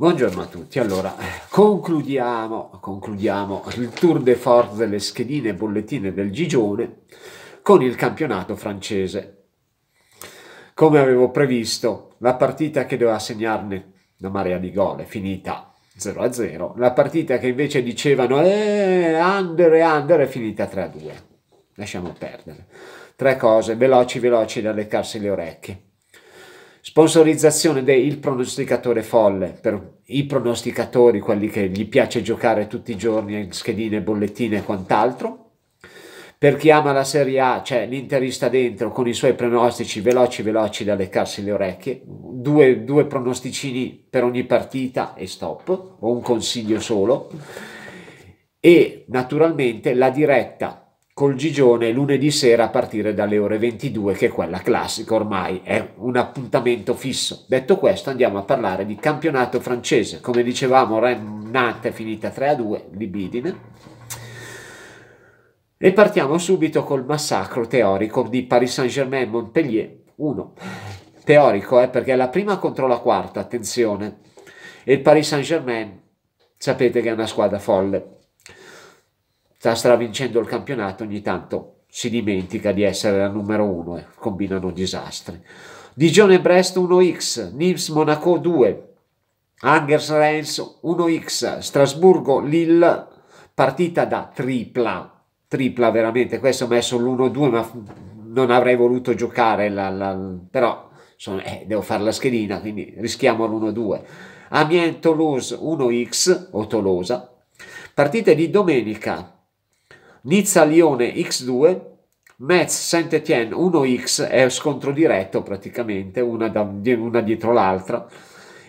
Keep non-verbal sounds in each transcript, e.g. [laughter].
Buongiorno a tutti, allora concludiamo, concludiamo il tour de force delle schedine e bollettine del Gigione con il campionato francese. Come avevo previsto, la partita che doveva segnarne una marea di gol è finita 0-0, la partita che invece dicevano eh, under e under è finita 3-2. Lasciamo perdere. Tre cose veloci veloci da leccarsi le orecchie. Sponsorizzazione del pronosticatore folle per i pronosticatori, quelli che gli piace giocare tutti i giorni in schedine, bollettine e quant'altro. Per chi ama la Serie A c'è cioè l'interista dentro con i suoi pronostici veloci veloci da leccarsi le orecchie, due, due pronosticini per ogni partita e stop, o un consiglio solo. E naturalmente la diretta col Gigione lunedì sera a partire dalle ore 22, che è quella classica ormai, è un appuntamento fisso. Detto questo, andiamo a parlare di campionato francese. Come dicevamo, Rennes-Nantes è finita 3-2, Libidine. E partiamo subito col massacro teorico di Paris Saint-Germain-Montpellier 1. Teorico, eh, perché è la prima contro la quarta, attenzione. E il Paris Saint-Germain, sapete che è una squadra folle sta stravincendo il campionato, ogni tanto si dimentica di essere la numero uno e eh, combinano disastri. Digione Brest 1x, Nims Monaco 2, Angers Rennes 1x, Strasburgo Lille, partita da tripla, tripla veramente, questo ho messo l'1-2 ma non avrei voluto giocare, la, la, però sono, eh, devo fare la schedina, quindi rischiamo l'1-2. Amiens Toulouse 1x o Tolosa, partite di domenica, Nizza-Lione X2, saint étienne 1X, è scontro diretto praticamente, una, da, una dietro l'altra,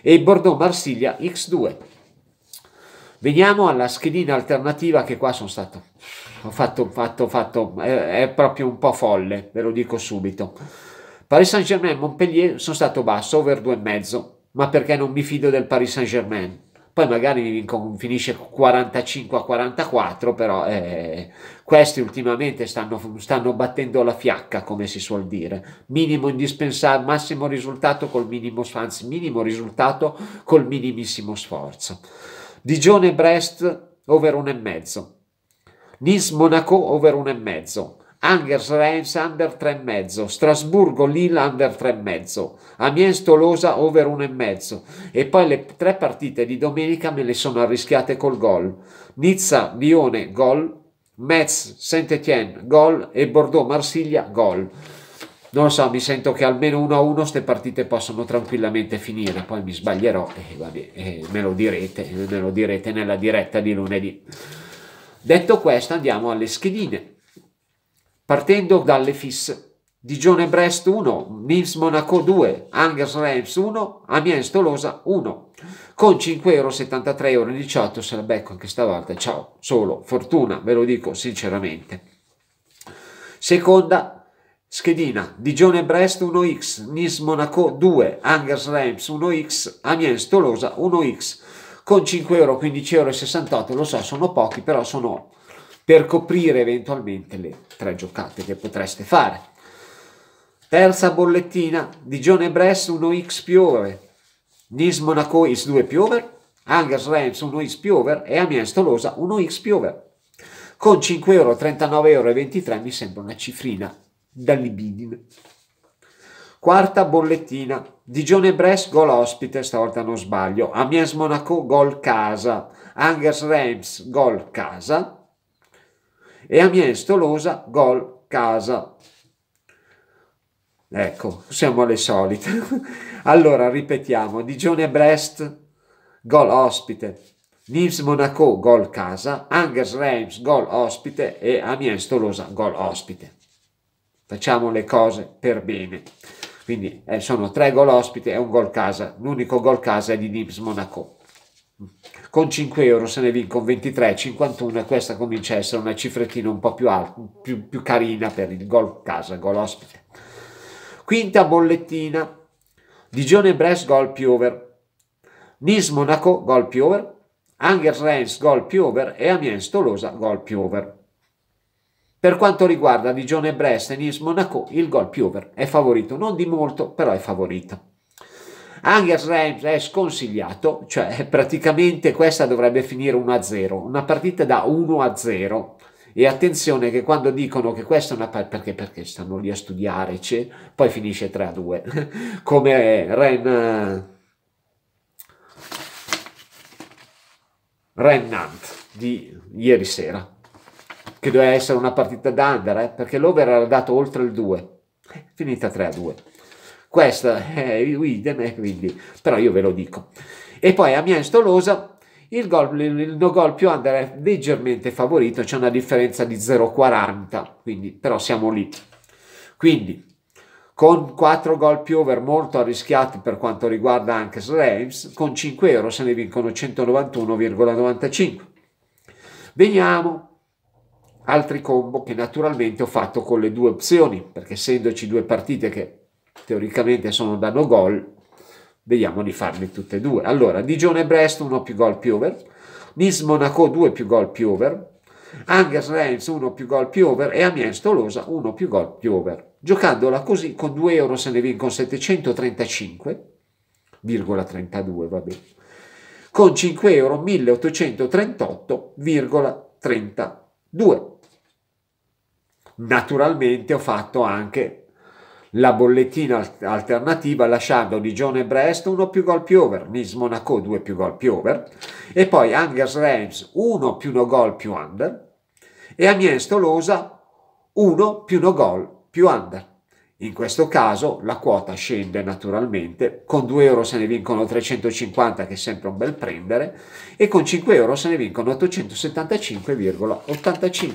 e Bordeaux-Marsiglia X2. Veniamo alla schedina alternativa che qua sono stato, ho fatto, fatto, fatto, è, è proprio un po' folle, ve lo dico subito. Paris Saint-Germain-Montpellier sono stato basso, over 2,5, ma perché non mi fido del Paris Saint-Germain? poi magari finisce 45 a 44, però eh, questi ultimamente stanno, stanno, battendo la fiacca, come si suol dire. Minimo indispensabile, massimo risultato col minimo, anzi minimo risultato col minimissimo sforzo. Digione Brest over 1,5. Nice Monaco over 1,5. Angers Reims under 3,5, Strasburgo Lille under 3,5, Amiens Tolosa over 1,5 e poi le tre partite di domenica me le sono arrischiate col gol. Nizza Lione gol, Metz Saint-Étienne gol e Bordeaux Marsiglia gol. Non lo so, mi sento che almeno 1-1 queste partite possono tranquillamente finire, poi mi sbaglierò e vabbè, e me lo direte, me lo direte nella diretta di lunedì. Detto questo andiamo alle schedine partendo dalle fisse. Digione Brest 1, Nims Monaco 2, Angers Reims 1, Amiens Tolosa 1. Con 5,73 euro di ciotto se la becco anche stavolta. Ciao, solo fortuna, ve lo dico sinceramente. Seconda schedina, Digione Brest 1x, Nims Monaco 2, Angers Reims 1x, Amiens Tolosa 1x. Con 5 euro, 15,68 euro, lo so, sono pochi, però sono per coprire eventualmente le tre giocate che potreste fare. Terza bollettina, Digione Brest 1x piove, Nis Monaco is 2 piover, Angers Rams 1x piover e Amiens Tolosa 1x piover. Con 5 euro, 39 euro e 23 mi sembra una cifrina da libidine. Quarta bollettina, Digione Brest gol ospite, stavolta non sbaglio, Amiens Monaco gol casa, Angers Rams gol casa, e Amiens Tolosa gol casa. Ecco, siamo alle solite. [laughs] allora, ripetiamo, Digione Brest, gol ospite, Nims Monaco, gol casa, Angers Reims, gol ospite e Amiens Tolosa, gol ospite. Facciamo le cose per bene. Quindi eh, sono tre gol ospite e un gol casa. L'unico gol casa è di Nims Monaco con 5 euro se ne vincono 23,51 questa comincia a essere una cifrettina un po' più, alta, più, più carina per il gol casa, gol ospite. Quinta bollettina, Digione Brest gol più over, Nice Monaco gol più over, Angers Reims gol più over e Amiens Tolosa gol più over. Per quanto riguarda Digione Brest e Nice Monaco, il gol più over è favorito, non di molto, però è favorito. Angers Rams è sconsigliato, cioè praticamente questa dovrebbe finire 1-0, una partita da 1-0. E attenzione che quando dicono che questa è una partita, perché, perché stanno lì a studiare, poi finisce 3-2, [laughs] come Ren... Eh, Rennant di ieri sera, che doveva essere una partita d'under, eh? perché l'over era dato oltre il 2, finita 3-2 questo è eh, idem, eh, quindi, però io ve lo dico. E poi a Amiens Tolosa, il, gol, il no gol più under è leggermente favorito, c'è una differenza di 0,40, quindi però siamo lì. Quindi con 4 gol più over molto arrischiati per quanto riguarda anche Reims, con 5 euro se ne vincono 191,95. Veniamo altri combo che naturalmente ho fatto con le due opzioni, perché essendoci due partite che teoricamente sono da no gol, vediamo di farne tutte e due. Allora, Digione Brest 1 più gol più over, Nice Monaco 2 più gol più over, Angers Reims 1 più gol più over e Amiens Tolosa 1 più gol più over. Giocandola così con 2 euro se ne vincono 735,32, vabbè. Con 5 euro 1838,32. Naturalmente ho fatto anche la bollettina alternativa lasciando di John e Brest 1 più gol più over, Nils Monaco 2 più gol più over e poi Angers Reims 1 più no gol più under e Amiens Tolosa 1 più no gol più under. In questo caso la quota scende naturalmente, con 2 euro se ne vincono 350 che è sempre un bel prendere e con 5 euro se ne vincono 875,85.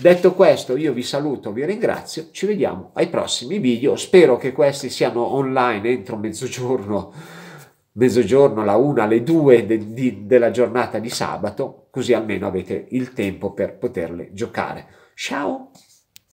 Detto questo, io vi saluto, vi ringrazio, ci vediamo ai prossimi video. Spero che questi siano online entro mezzogiorno, mezzogiorno, la una, le due de, de, della giornata di sabato, così almeno avete il tempo per poterle giocare. Ciao!